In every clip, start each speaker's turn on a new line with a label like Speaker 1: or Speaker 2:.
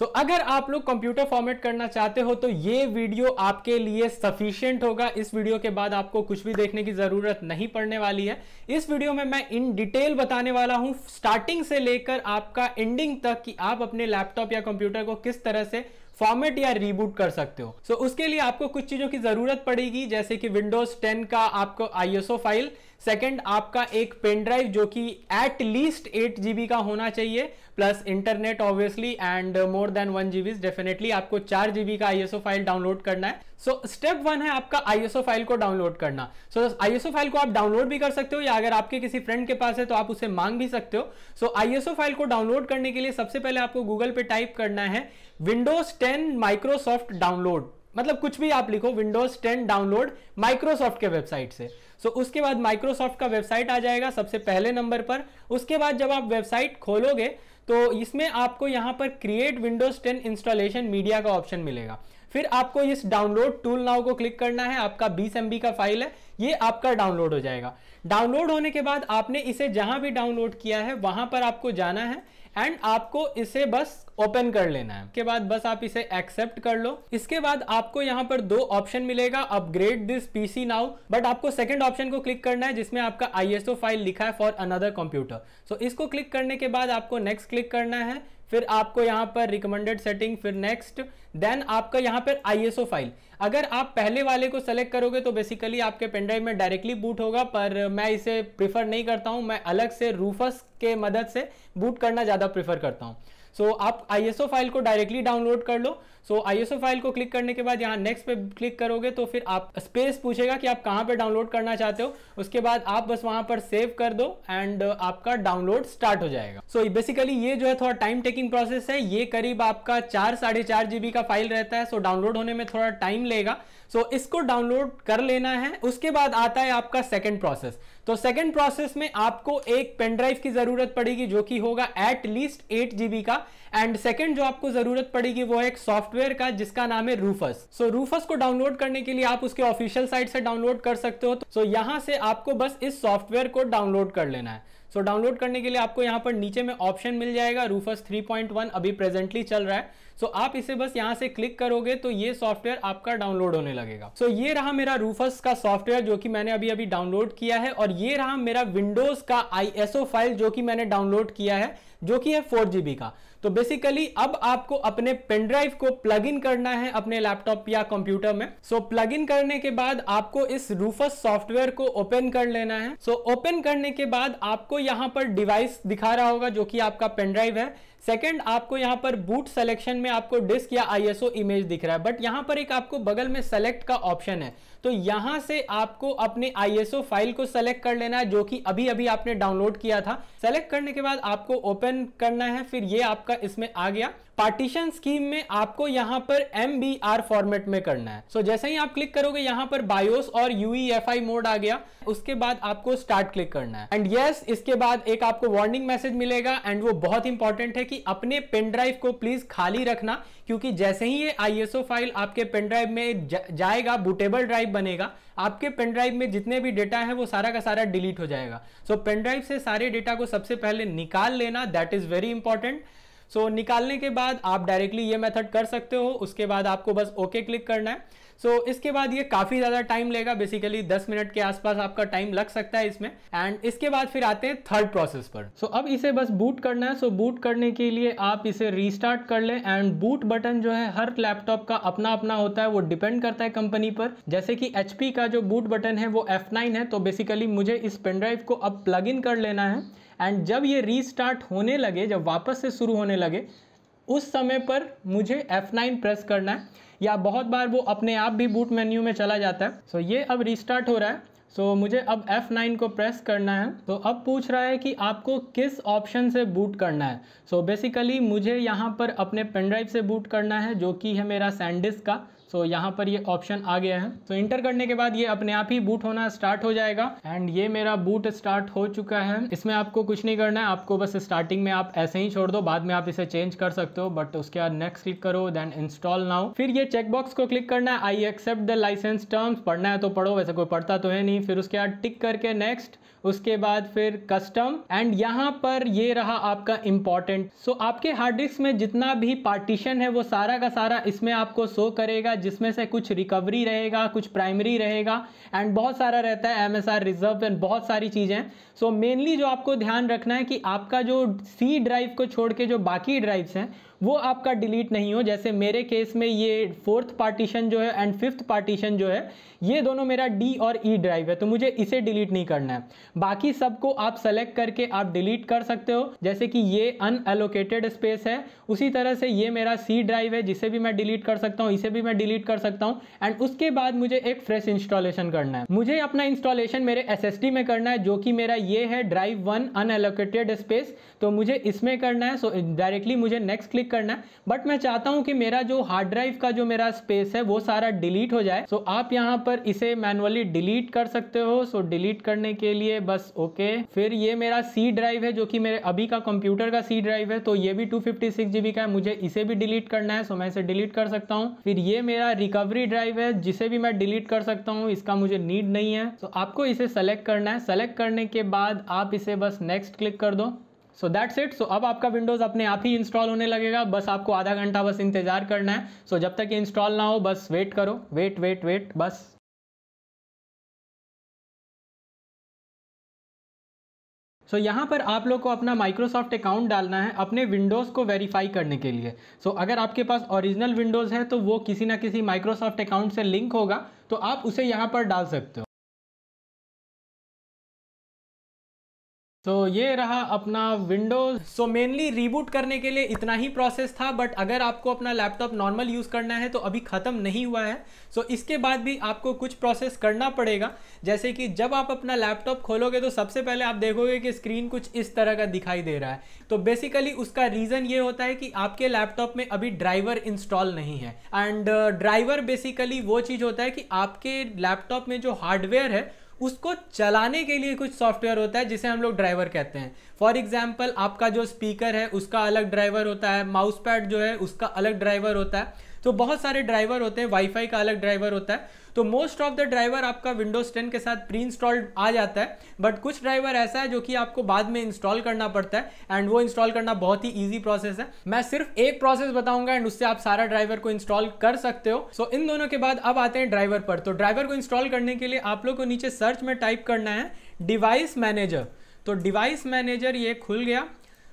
Speaker 1: सो so, अगर आप लोग कंप्यूटर फॉर्मेट करना चाहते हो तो ये वीडियो आपके लिए सफिशियंट होगा इस वीडियो के बाद आपको कुछ भी देखने की जरूरत नहीं पड़ने वाली है इस वीडियो में मैं इन डिटेल बताने वाला हूं स्टार्टिंग से लेकर आपका एंडिंग तक कि आप अपने लैपटॉप या कंप्यूटर को किस तरह से फॉर्मेट या रीबूट कर सकते हो सो so, उसके लिए आपको कुछ चीजों की जरूरत पड़ेगी जैसे कि विंडोज 10 का आपको आईएसओ फाइल सेकंड आपका एक पेन ड्राइव जो कि एट लीस्ट एट जीबी का होना चाहिए plus internet obviously and more than one GB definitely आपको चार जीबी का आईएसओ फाइल डाउनलोड करना है सो स्टेप वन है आपका आईएसओ फाइल को डाउनलोड करना सो so, आईएसओ फाइल को आप डाउनलोड भी कर सकते हो या अगर आपके किसी फ्रेंड के पास है तो आप उसे मांग भी सकते हो सो so, आईएसओ फाइल को डाउनलोड करने के लिए सबसे पहले आपको गूगल पे टाइप करना है विंडोज टेन माइक्रोसॉफ्ट डाउनलोड मतलब कुछ भी आप लिखो विंडोज 10 डाउनलोड माइक्रोसॉफ्ट के वेबसाइट से सो so, उसके बाद माइक्रोसॉफ्ट का वेबसाइट आ जाएगा सबसे पहले नंबर पर उसके बाद जब आप वेबसाइट खोलोगे तो इसमें आपको यहाँ पर क्रिएट विंडोज 10 इंस्टॉलेशन मीडिया का ऑप्शन मिलेगा फिर आपको इस डाउनलोड टूल नाउ को क्लिक करना है आपका बीस एम का फाइल है ये आपका डाउनलोड हो जाएगा डाउनलोड होने के बाद आपने इसे जहां भी डाउनलोड किया है वहां पर आपको जाना है एंड आपको इसे बस ओपन कर लेना है के बाद बस आप इसे एक्सेप्ट कर लो इसके बाद आपको यहाँ पर दो ऑप्शन मिलेगा upgrade this PC now but आपको सेकंड ऑप्शन को क्लिक करना है जिसमें आपका आईएसओ फाइल लिखा है फॉर अनदर कंप्यूटर सो इसको क्लिक करने के बाद आपको नेक्स्ट क्लिक करना है फिर आपको यहां पर रिकमेंडेड सेटिंग फिर नेक्स्ट देन आपका यहां पर आईएसओ फाइल अगर आप पहले वाले को सेलेक्ट करोगे तो बेसिकली आपके पेनड्राइव में डायरेक्टली बूट होगा पर मैं इसे प्रिफर नहीं करता हूं मैं अलग से रूफस के मदद से बूट करना ज़्यादा प्रिफर करता हूं सो so, आप आईएसओ फाइल को डायरेक्टली डाउनलोड कर लो सो so, आईएसओ फाइल को क्लिक करने के बाद यहाँ नेक्स्ट पे क्लिक करोगे तो फिर आप स्पेस पूछेगा कि आप कहाँ पे डाउनलोड करना चाहते हो उसके बाद आप बस वहां पर सेव कर दो एंड uh, आपका डाउनलोड स्टार्ट हो जाएगा सो so, बेसिकली ये जो है थोड़ा टाइम टेकिंग प्रोसेस है ये करीब आपका चार साढ़े चार जीबी का फाइल रहता है सो so, डाउनलोड होने में थोड़ा टाइम लेगा सो so, इसको डाउनलोड कर लेना है उसके बाद आता है आपका सेकेंड प्रोसेस तो सेकेंड प्रोसेस में आपको एक पेन ड्राइव की जरूरत पड़ेगी जो कि होगा एट लीस्ट एट जीबी का एंड सेकेंड जो आपको जरूरत पड़ेगी वो एक सॉफ्टवेयर का जिसका नाम है रूफस सो so, रूफस को डाउनलोड करने के लिए आप उसके ऑफिशियल साइट से डाउनलोड कर सकते हो तो so, यहां से आपको बस इस सॉफ्टवेयर को डाउनलोड कर लेना है सो so, डाउनलोड करने के लिए आपको यहां पर नीचे में ऑप्शन मिल जाएगा रूफस 3.1 अभी प्रेजेंटली चल रहा है सो so, आप इसे बस यहाँ से क्लिक करोगे तो ये सॉफ्टवेयर आपका डाउनलोड होने लगेगा सो so, ये रहा मेरा रूफस का सॉफ्टवेयर जो कि मैंने अभी अभी डाउनलोड किया है और ये रहा मेरा विंडोज का आईएसओ फाइल जो कि मैंने डाउनलोड किया है जो कि है फोर जीबी का तो बेसिकली अब आपको अपने पेनड्राइव को प्लग इन करना है अपने लैपटॉप या कंप्यूटर में सो so, प्लग इन करने के बाद आपको इस रूफस सॉफ्टवेयर को ओपन कर लेना है सो so, ओपन करने के बाद आपको यहाँ पर डिवाइस दिखा रहा होगा जो कि आपका पेनड्राइव है सेकंड आपको यहाँ पर बूट सेलेक्शन में आपको डिस्क या आईएसओ इमेज दिख रहा है बट यहाँ पर एक आपको बगल में सेलेक्ट का ऑप्शन है तो यहां से आपको अपने आईएसओ फाइल को सेलेक्ट कर लेना है जो कि अभी अभी आपने डाउनलोड किया था सेलेक्ट करने के बाद आपको ओपन करना है फिर ये आपका इसमें आ गया पार्टीशन स्कीम में आपको यहाँ पर एम फॉर्मेट में करना है सो so, जैसे ही आप क्लिक करोगे यहाँ पर बायोस और यूई मोड e आ गया उसके बाद आपको स्टार्ट क्लिक करना है एंड यस yes, इसके बाद एक आपको वार्निंग मैसेज मिलेगा एंड वो बहुत इंपॉर्टेंट है कि अपने पेन ड्राइव को प्लीज खाली रखना क्योंकि जैसे ही ये आईएसओ फाइल आपके पेन ड्राइव में जाएगा बुटेबल ड्राइव पेनड्राइव बनेगा आपके पेनड्राइव में जितने भी डेटा है वो सारा का सारा डिलीट हो जाएगा सो so, पेनड्राइव से सारे डेटा को सबसे पहले निकाल लेना that is very important so निकालने के बाद आप डायरेक्टली ये मेथड कर सकते हो उसके बाद आपको बस ओके okay क्लिक करना है सो so, इसके बाद ये काफी ज्यादा टाइम लेगा बेसिकली 10 मिनट के आसपास आपका टाइम लग सकता है इसमें एंड इसके बाद फिर आते हैं थर्ड प्रोसेस पर सो so, अब इसे बस बूट करना है सो so, बूट करने के लिए आप इसे रीस्टार्ट कर लें एंड बूट बटन जो है हर लैपटॉप का अपना अपना होता है वो डिपेंड करता है कंपनी पर जैसे कि एच का जो बूट बटन है वो एफ है तो बेसिकली मुझे इस पेनड्राइव को अब प्लग इन कर लेना है एंड जब ये रीस्टार्ट होने लगे जब वापस से शुरू होने लगे उस समय पर मुझे F9 प्रेस करना है या बहुत बार वो अपने आप भी बूट मेन्यू में चला जाता है सो so, ये अब रिस्टार्ट हो रहा है सो so, मुझे अब F9 को प्रेस करना है तो so, अब पूछ रहा है कि आपको किस ऑप्शन से बूट करना है सो so, बेसिकली मुझे यहाँ पर अपने पेनड्राइव से बूट करना है जो कि है मेरा सैंडिस का सो so, यहाँ पर ये ऑप्शन आ गया है सो so, इंटर करने के बाद ये अपने आप ही बूट होना स्टार्ट हो जाएगा एंड ये मेरा बूट स्टार्ट हो चुका है इसमें आपको कुछ नहीं करना है आपको बस स्टार्टिंग में आप ऐसे ही छोड़ दो बाद में आप इसे चेंज कर सकते हो बट उसके बाद नेक्स्ट क्लिक करो देन इंस्टॉल नाउ फिर ये चेकबॉक्स को क्लिक करना है I accept the license terms पढ़ना है तो पढ़ो वैसे कोई पढ़ता तो है नहीं फिर उसके बाद टिक करके नेक्स्ट उसके बाद फिर कस्टम एंड यहाँ पर ये रहा आपका इंपॉर्टेंट सो so, आपके हार्ड डिस्क में जितना भी पार्टीशन है वो सारा का सारा इसमें आपको शो करेगा जिसमें से कुछ रिकवरी रहेगा कुछ प्राइमरी रहेगा एंड बहुत सारा रहता है एमएसआर रिजर्व एंड बहुत सारी चीज़ें सो मेनली जो आपको ध्यान रखना है कि आपका जो सी ड्राइव को छोड़ के जो बाकी ड्राइव्स हैं वो आपका डिलीट नहीं हो जैसे मेरे केस में ये फोर्थ पार्टीशन जो है एंड फिफ्थ पार्टीशन जो है ये दोनों मेरा डी और ई e ड्राइव है तो मुझे इसे डिलीट नहीं करना है बाकी सबको आप सेलेक्ट करके आप डिलीट कर सकते हो जैसे कि ये अनएलोकेटेड स्पेस है उसी तरह से ये मेरा सी ड्राइव है जिसे भी मैं डिलीट कर सकता हूँ इसे भी मैं डिलीट कर सकता हूँ एंड उसके बाद मुझे एक फ्रेश इंस्टॉलेशन करना है मुझे अपना इंस्टॉलेशन मेरे एस में करना है जो कि मेरा ये है ड्राइव वन अनएलोकेटेड स्पेस तो मुझे इसमें करना है सो डायरेक्टली मुझे नेक्स्ट क्लिक क्लिक करना है बट मैं चाहता हूं कि मेरा जो हार्ड ड्राइव का जो मेरा स्पेस है वो सारा डिलीट हो जाए सो so, आप यहां पर इसे मैनुअली डिलीट कर सकते हो सो so, डिलीट करने के लिए बस ओके okay. फिर ये मेरा सी ड्राइव है जो कि मेरे अभी का कंप्यूटर का सी ड्राइव है तो ये भी टू जीबी का है मुझे इसे भी डिलीट करना है सो so मैं इसे डिलीट कर सकता हूँ फिर ये मेरा रिकवरी ड्राइव है जिसे भी मैं डिलीट कर सकता हूँ इसका मुझे नीड नहीं है सो so, आपको इसे सेलेक्ट करना है सेलेक्ट करने के बाद आप इसे बस नेक्स्ट क्लिक कर दो सो दैट्स इट सो अब आपका विंडोज़ अपने आप ही इंस्टॉल होने लगेगा बस आपको आधा घंटा बस इंतजार करना है सो so, जब तक ये इंस्टॉल ना हो बस वेट करो वेट वेट वेट बस सो so, यहाँ पर आप लोग को अपना माइक्रोसॉफ्ट अकाउंट डालना है अपने विंडोज़ को वेरीफाई करने के लिए सो so, अगर आपके पास ओरिजिनल विंडोज़ है तो वो किसी ना किसी माइक्रोसॉफ्ट अकाउंट से लिंक होगा तो आप उसे यहाँ पर डाल सकते हो तो ये रहा अपना विंडोज सो मेनली रीबूट करने के लिए इतना ही प्रोसेस था बट अगर आपको अपना लैपटॉप नॉर्मल यूज़ करना है तो अभी ख़त्म नहीं हुआ है सो so, इसके बाद भी आपको कुछ प्रोसेस करना पड़ेगा जैसे कि जब आप अपना लैपटॉप खोलोगे तो सबसे पहले आप देखोगे कि स्क्रीन कुछ इस तरह का दिखाई दे रहा है तो बेसिकली उसका रीज़न ये होता है कि आपके लैपटॉप में अभी ड्राइवर इंस्टॉल नहीं है एंड ड्राइवर बेसिकली वो चीज़ होता है कि आपके लैपटॉप में जो हार्डवेयर है उसको चलाने के लिए कुछ सॉफ्टवेयर होता है जिसे हम लोग ड्राइवर कहते हैं फॉर एग्जाम्पल आपका जो स्पीकर है उसका अलग ड्राइवर होता है माउस पैड जो है उसका अलग ड्राइवर होता है तो बहुत सारे ड्राइवर होते हैं वाईफाई का अलग ड्राइवर होता है तो मोस्ट ऑफ द ड्राइवर आपका विंडोज 10 के साथ प्री इंस्टॉल्ड आ जाता है बट कुछ ड्राइवर ऐसा है जो कि आपको बाद में इंस्टॉल करना पड़ता है एंड वो इंस्टॉल करना बहुत ही ईजी प्रोसेस है मैं सिर्फ एक प्रोसेस बताऊंगा एंड उससे आप सारा ड्राइवर को इंस्टॉल कर सकते हो सो so, इन दोनों के बाद अब आते हैं ड्राइवर पर तो ड्राइवर को इंस्टॉल करने के लिए आप लोग को नीचे सर्च में टाइप करना है डिवाइस मैनेजर तो डिवाइस मैनेजर ये खुल गया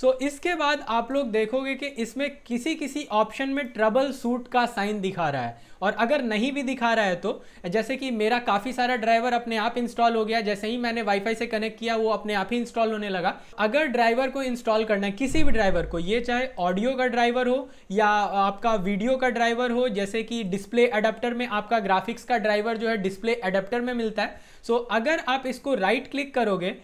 Speaker 1: सो so, इसके बाद आप लोग देखोगे कि इसमें किसी किसी ऑप्शन में ट्रबल सूट का साइन दिखा रहा है और अगर नहीं भी दिखा रहा है तो जैसे कि मेरा काफ़ी सारा ड्राइवर अपने आप इंस्टॉल हो गया जैसे ही मैंने वाईफाई से कनेक्ट किया वो अपने आप ही इंस्टॉल होने लगा अगर ड्राइवर को इंस्टॉल करना है किसी भी ड्राइवर को ये चाहे ऑडियो का ड्राइवर हो या आपका वीडियो का ड्राइवर हो जैसे कि डिस्प्ले अडेप्टर में आपका ग्राफिक्स का ड्राइवर जो है डिस्प्ले अडेप्टर में मिलता है सो so, अगर आप इसको राइट क्लिक करोगे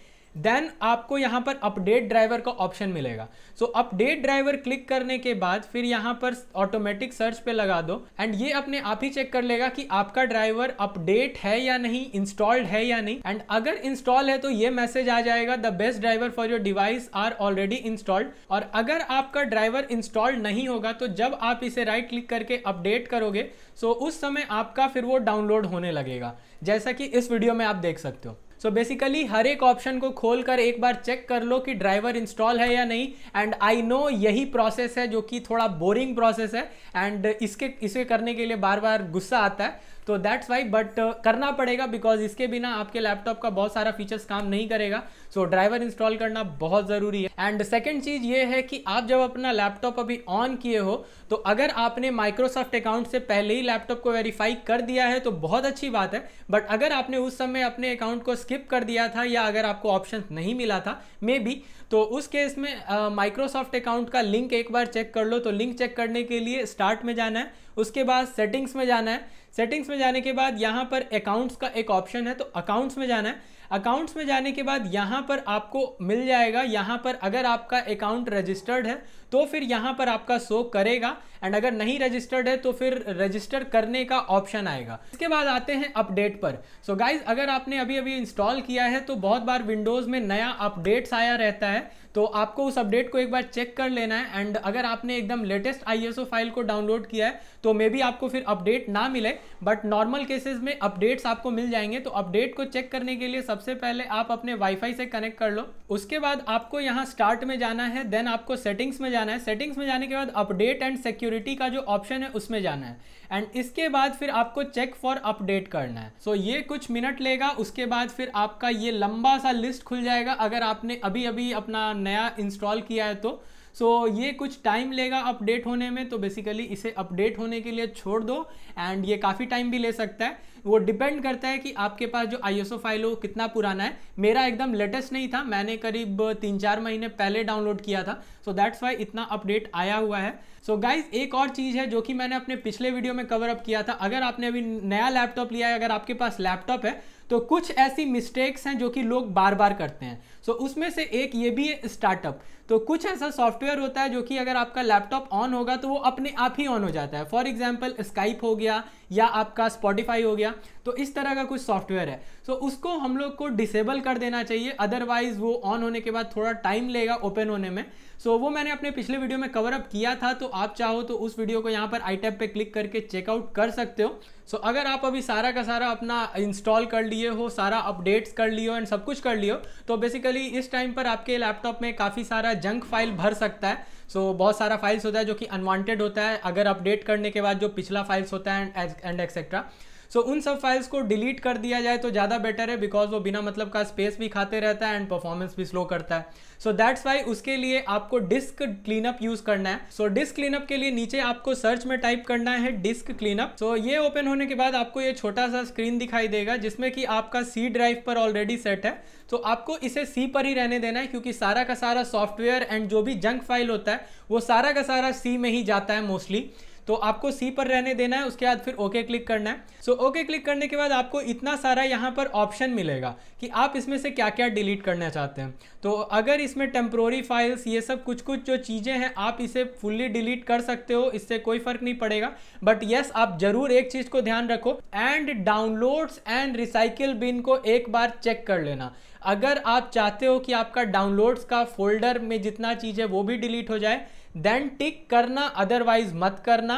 Speaker 1: देन आपको यहाँ पर अपडेट ड्राइवर का ऑप्शन मिलेगा सो अपडेट ड्राइवर क्लिक करने के बाद फिर यहाँ पर ऑटोमेटिक सर्च पे लगा दो एंड ये अपने आप ही चेक कर लेगा कि आपका ड्राइवर अपडेट है या नहीं इंस्टॉल्ड है या नहीं एंड अगर इंस्टॉल है तो ये मैसेज आ जाएगा the best driver for your device are already installed और अगर आपका ड्राइवर इंस्टॉल्ड नहीं होगा तो जब आप इसे राइट क्लिक करके अपडेट करोगे सो so उस समय आपका फिर वो डाउनलोड होने लगेगा जैसा कि इस वीडियो में आप देख सकते हो सो बेसिकली हर एक ऑप्शन को खोल कर एक बार चेक कर लो कि ड्राइवर इंस्टॉल है या नहीं एंड आई नो यही प्रोसेस है जो कि थोड़ा बोरिंग प्रोसेस है एंड इसके इसे करने के लिए बार बार गुस्सा आता है तो दैट्स वाई बट करना पड़ेगा बिकॉज इसके बिना आपके लैपटॉप का बहुत सारा फीचर्स काम नहीं करेगा सो ड्राइवर इंस्टॉल करना बहुत ज़रूरी है एंड सेकेंड चीज़ ये है कि आप जब अपना लैपटॉप अभी ऑन किए हो तो अगर आपने माइक्रोसॉफ्ट अकाउंट से पहले ही लैपटॉप को वेरीफाई कर दिया है तो बहुत अच्छी बात है बट अगर आपने उस समय अपने अकाउंट को स्किप कर दिया था या अगर आपको ऑप्शन नहीं मिला था मे बी तो उस केस में माइक्रोसॉफ्ट अकाउंट का लिंक एक बार चेक कर लो तो लिंक चेक करने के लिए स्टार्ट में जाना है उसके बाद सेटिंग्स में जाना है सेटिंग्स में जाने के बाद यहाँ पर अकाउंट्स का एक ऑप्शन है तो अकाउंट्स में जाना है अकाउंट्स में जाने के बाद यहाँ पर आपको मिल जाएगा यहाँ पर अगर आपका अकाउंट रजिस्टर्ड है तो फिर यहाँ पर आपका शो करेगा एंड अगर नहीं रजिस्टर्ड है तो फिर रजिस्टर करने का ऑप्शन आएगा इसके बाद आते हैं अपडेट पर सो so गाइज अगर आपने अभी अभी इंस्टॉल किया है तो बहुत बार विंडोज़ में नया अपडेट्स आया रहता है तो आपको उस अपडेट को एक बार चेक कर लेना है एंड अगर आपने एकदम लेटेस्ट आईएसओ फाइल को डाउनलोड किया है तो मे बी आपको फिर अपडेट ना मिले बट नॉर्मल केसेस में अपडेट्स आपको मिल जाएंगे तो अपडेट को चेक करने के लिए सबसे पहले आप अपने वाईफाई से कनेक्ट कर लो उसके बाद आपको यहाँ स्टार्ट में जाना है देन आपको सेटिंग्स में जाना है सेटिंग्स में जाने के बाद अपडेट एंड सिक्योरिटी का जो ऑप्शन है उसमें जाना है एंड इसके बाद फिर आपको चेक फॉर अपडेट करना है सो so, ये कुछ मिनट लेगा उसके बाद फिर आपका ये लंबा सा लिस्ट खुल जाएगा अगर आपने अभी अभी अपना नया इंस्टॉल किया है तो सो so, ये कुछ टाइम लेगा अपडेट होने में तो बेसिकली इसे अपडेट होने के लिए छोड़ दो एंड ये काफ़ी टाइम भी ले सकता है वो डिपेंड करता है कि आपके पास जो आई फाइल हो कितना पुराना है मेरा एकदम लेटेस्ट नहीं था मैंने करीब तीन चार महीने पहले डाउनलोड किया था सो दैट्स वाई इतना अपडेट आया हुआ है सो so गाइज एक और चीज़ है जो कि मैंने अपने पिछले वीडियो में कवर अप किया था अगर आपने अभी नया लैपटॉप लिया है अगर आपके पास लैपटॉप है तो कुछ ऐसी मिस्टेक्स हैं जो कि लोग बार बार करते हैं सो so, उसमें से एक ये भी है स्टार्टअप तो कुछ ऐसा सॉफ्टवेयर होता है जो कि अगर आपका लैपटॉप ऑन होगा तो वो अपने आप ही ऑन हो जाता है फॉर एग्जाम्पल स्काइप हो गया या आपका स्पॉटिफाई हो गया तो इस तरह का कुछ सॉफ्टवेयर है सो so, उसको हम लोग को डिसेबल कर देना चाहिए अदरवाइज वो ऑन होने के बाद थोड़ा टाइम लेगा ओपन होने में सो so, वो मैंने अपने पिछले वीडियो में कवर अप किया था तो आप चाहो तो उस वीडियो को यहाँ पर आई टैब पर क्लिक करके चेकआउट कर सकते हो सो so, अगर आप अभी सारा का सारा अपना इंस्टॉल कर लिए हो सारा अपडेट्स कर लिए हो एंड सब कुछ कर लिए हो तो बेसिकली जनरली इस टाइम पर आपके लैपटॉप में काफ़ी सारा जंक फाइल भर सकता है सो so, बहुत सारा फाइल्स होता है जो कि अनवांटेड होता है अगर अपडेट करने के बाद जो पिछला फाइल्स होता है एंड एक्सेट्रा सो so, उन सब फाइल्स को डिलीट कर दिया जाए तो ज़्यादा बेटर है बिकॉज वो बिना मतलब का स्पेस भी खाते रहता है एंड परफॉर्मेंस भी स्लो करता है सो दैट्स वाई उसके लिए आपको डिस्क क्लीनअप यूज करना है सो डिस्क क्लीनअप के लिए नीचे आपको सर्च में टाइप करना है डिस्क क्लीनअप सो ये ओपन होने के बाद आपको ये छोटा सा स्क्रीन दिखाई देगा जिसमें कि आपका सी ड्राइव पर ऑलरेडी सेट है तो आपको इसे सी पर ही रहने देना है क्योंकि सारा का सारा सॉफ्टवेयर एंड जो भी जंक फाइल होता है वो सारा का सारा सी में ही जाता है मोस्टली तो आपको सी पर रहने देना है उसके बाद फिर ओके क्लिक करना है सो so, ओके क्लिक करने के बाद आपको इतना सारा यहाँ पर ऑप्शन मिलेगा कि आप इसमें से क्या क्या डिलीट करना चाहते हैं तो अगर इसमें टेम्प्रोरी फाइल्स ये सब कुछ कुछ जो चीज़ें हैं आप इसे फुल्ली डिलीट कर सकते हो इससे कोई फ़र्क नहीं पड़ेगा बट येस आप ज़रूर एक चीज़ को ध्यान रखो and downloads and recycle bin को एक बार चेक कर लेना अगर आप चाहते हो कि आपका डाउनलोड्स का फोल्डर में जितना चीज़ है वो भी डिलीट हो जाए देन टिक करना अदरवाइज मत करना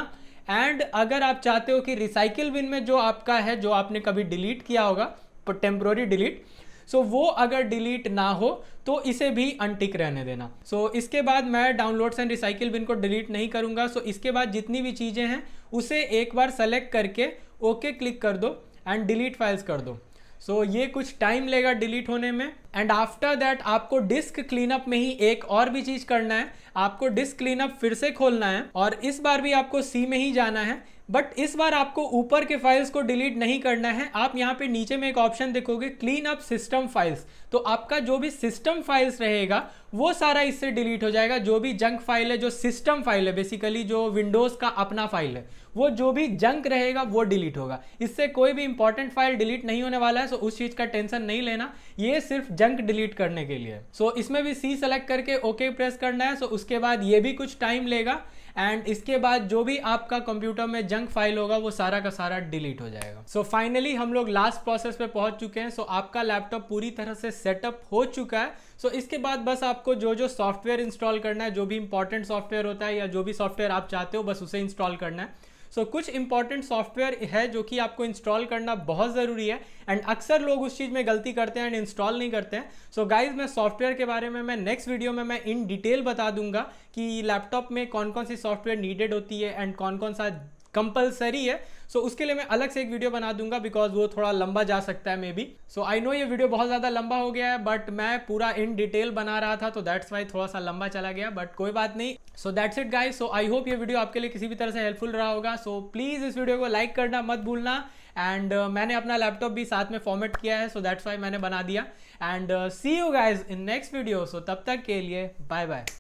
Speaker 1: एंड अगर आप चाहते हो कि रिसाइकिल बिन में जो आपका है जो आपने कभी डिलीट किया होगा टेम्प्रोरी डिलीट सो वो अगर डिलीट ना हो तो इसे भी अनटिक रहने देना सो so, इसके बाद मैं डाउनलोड्स एंड रिसाइकिल बिन को डिलीट नहीं करूँगा सो so, इसके बाद जितनी भी चीज़ें हैं उसे एक बार सेलेक्ट करके ओके okay क्लिक कर दो एंड डिलीट फाइल्स कर दो सो so, ये कुछ टाइम लेगा डिलीट होने में एंड आफ्टर दैट आपको डिस्क क्लीनअप में ही एक और भी चीज करना है आपको डिस्क क्लीनअप फिर से खोलना है और इस बार भी आपको सी में ही जाना है बट इस बार आपको ऊपर के फाइल्स को डिलीट नहीं करना है आप यहाँ पे नीचे में एक ऑप्शन देखोगे क्लीन अप सिस्टम फाइल्स तो आपका जो भी सिस्टम फाइल्स रहेगा वो सारा इससे डिलीट हो जाएगा जो भी जंक फाइल है जो सिस्टम फाइल है बेसिकली जो विंडोज़ का अपना फाइल है वो जो भी जंक रहेगा वो डिलीट होगा इससे कोई भी इंपॉर्टेंट फाइल डिलीट नहीं होने वाला है सो उस चीज़ का टेंशन नहीं लेना ये सिर्फ जंक डिलीट करने के लिए सो इसमें भी सी सेलेक्ट करके ओके प्रेस करना है सो उसके बाद ये भी कुछ टाइम लेगा एंड इसके बाद जो भी आपका कंप्यूटर में जंक फाइल होगा वो सारा का सारा डिलीट हो जाएगा सो so, फाइनली हम लोग लास्ट प्रोसेस पे पहुंच चुके हैं सो so, आपका लैपटॉप पूरी तरह से सेटअप हो चुका है सो so, इसके बाद बस आपको जो जो सॉफ्टवेयर इंस्टॉल करना है जो भी इंपॉर्टेंट सॉफ्टवेयर होता है या जो भी सॉफ्टवेयर आप चाहते हो बस उसे इंस्टॉल करना है सो so, कुछ इंपॉर्टेंट सॉफ्टवेयर है जो कि आपको इंस्टॉल करना बहुत ज़रूरी है एंड अक्सर लोग उस चीज़ में गलती करते हैं एंड इंस्टॉल नहीं करते हैं सो so, गाइज मैं सॉफ्टवेयर के बारे में मैं नेक्स्ट वीडियो में मैं इन डिटेल बता दूंगा कि लैपटॉप में कौन कौन सी सॉफ्टवेयर नीडेड होती है एंड कौन कौन सा कंपलसरी है सो so, उसके लिए मैं अलग से एक वीडियो बना दूंगा बिकॉज वो थोड़ा लंबा जा सकता है may be so I know ये वीडियो बहुत ज़्यादा लंबा हो गया है बट मैं पूरा इन डिटेल बना रहा था तो दैट्स वाई थोड़ा सा लंबा चला गया बट कोई बात नहीं so that's it guys so I hope ये वीडियो आपके लिए किसी भी तरह से हेल्पफुल रहा होगा सो so, प्लीज़ इस वीडियो को लाइक करना मत भूलना एंड uh, मैंने अपना लैपटॉप भी साथ में फॉर्मेट किया है सो दैट्स वाई मैंने बना दिया and see you guys in next video so तब तक के लिए बाय बाय